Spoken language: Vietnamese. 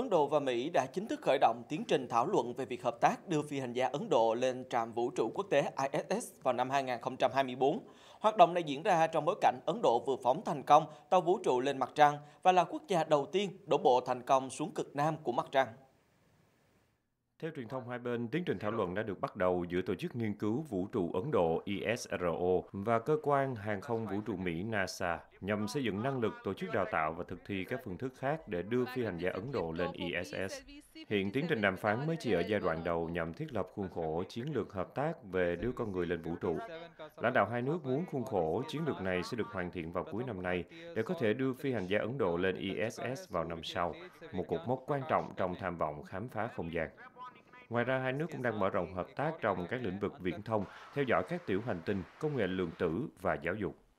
Ấn Độ và Mỹ đã chính thức khởi động tiến trình thảo luận về việc hợp tác đưa phi hành gia Ấn Độ lên trạm vũ trụ quốc tế ISS vào năm 2024. Hoạt động này diễn ra trong bối cảnh Ấn Độ vừa phóng thành công tàu vũ trụ lên mặt trăng và là quốc gia đầu tiên đổ bộ thành công xuống cực nam của mặt trăng. Theo truyền thông hai bên, tiến trình thảo luận đã được bắt đầu giữa Tổ chức Nghiên cứu Vũ trụ Ấn Độ ISRO e và Cơ quan Hàng không Vũ trụ Mỹ NASA nhằm xây dựng năng lực tổ chức đào tạo và thực thi các phương thức khác để đưa phi hành gia Ấn Độ lên ISS. E Hiện tiến trình đàm phán mới chỉ ở giai đoạn đầu nhằm thiết lập khuôn khổ chiến lược hợp tác về đưa con người lên vũ trụ. Lãnh đạo hai nước muốn khuôn khổ chiến lược này sẽ được hoàn thiện vào cuối năm nay để có thể đưa phi hành gia Ấn Độ lên ISS e vào năm sau, một cột mốc quan trọng trong tham vọng khám phá không gian. Ngoài ra, hai nước cũng đang mở rộng hợp tác trong các lĩnh vực viễn thông, theo dõi các tiểu hành tinh, công nghệ lượng tử và giáo dục.